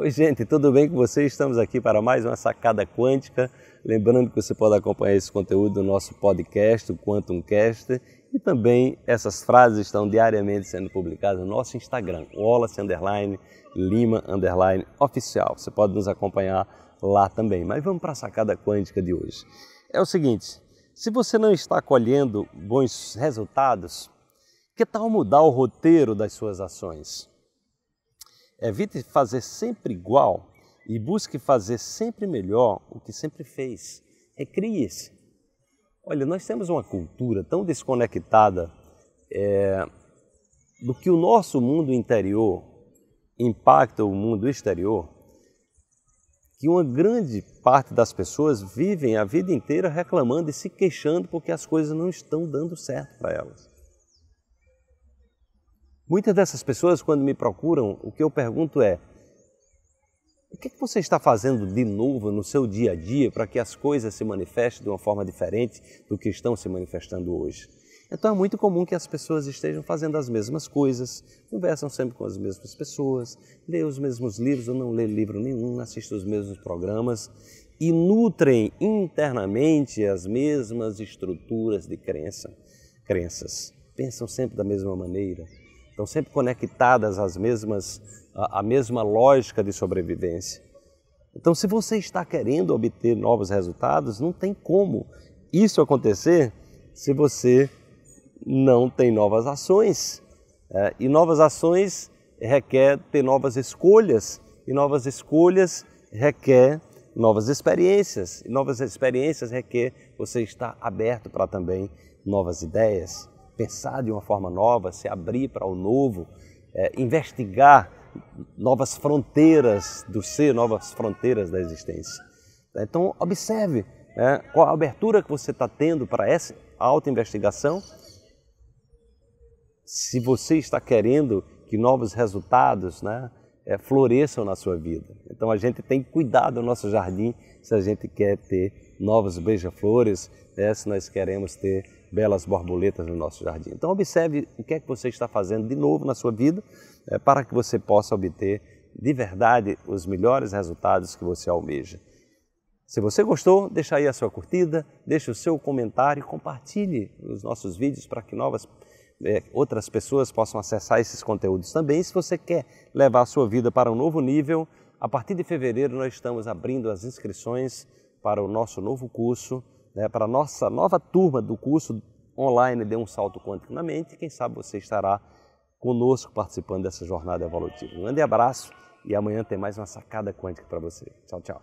Oi, gente, tudo bem com vocês? Estamos aqui para mais uma sacada quântica. Lembrando que você pode acompanhar esse conteúdo no nosso podcast, o Quantum Cast, e também essas frases estão diariamente sendo publicadas no nosso Instagram, Wallace underline, Lima underline, oficial. Você pode nos acompanhar lá também. Mas vamos para a sacada quântica de hoje. É o seguinte: se você não está colhendo bons resultados, que tal mudar o roteiro das suas ações? Evite fazer sempre igual e busque fazer sempre melhor o que sempre fez. Recrie-se. Olha, nós temos uma cultura tão desconectada é, do que o nosso mundo interior impacta o mundo exterior, que uma grande parte das pessoas vivem a vida inteira reclamando e se queixando porque as coisas não estão dando certo para elas. Muitas dessas pessoas, quando me procuram, o que eu pergunto é: o é que, você está fazendo de novo no seu dia a dia para que as coisas se manifestem de uma forma diferente do que estão se manifestando hoje? Então é muito comum que as pessoas estejam fazendo as mesmas coisas, conversam sempre com as mesmas pessoas, lê os mesmos livros ou não lê livro nenhum, assistem os mesmos programas e nutrem internamente as mesmas estruturas de crença, crenças. Pensam sempre da mesma maneira, estão sempre conectadas às mesmas, à, mesma lógica de sobrevivência. Então, se você está querendo obter novos resultados, não tem como isso acontecer se você não tem novas ações. É, e novas ações requer ter novas escolhas, e novas escolhas requer novas experiências, e novas experiências requer você estar aberto para também novas ideias, pensar de uma forma nova, se abrir para o novo, é, investigar novas fronteiras do ser, novas fronteiras da existência. Então, observe né, qual a abertura que você está tendo para essa auto-investigação. Se você está querendo que novos resultados né, é, floresçam na sua vida. Então a gente tem que cuidar do nosso jardim se a gente quer ter novos beija-flores, né? se nós queremos ter belas borboletas no nosso jardim. Então observe o que é que você está fazendo de novo na sua vida eh, para que você possa obter de verdade os melhores resultados que você almeja. Se você gostou, deixa aí a sua curtida, deixe o seu comentário, compartilhe os nossos vídeos para que novas é, outras pessoas possam acessar esses conteúdos também. se você quer levar a sua vida para um novo nível, a partir de fevereiro, nós estamos abrindo as inscrições para o nosso novo curso, né, para a nossa nova turma do curso online Dê um Salto Quântico na Mente. Quem sabe você estará conosco participando dessa jornada evolutiva. Um grande abraço e amanhã tem mais uma sacada quântica para você. Tchau, tchau.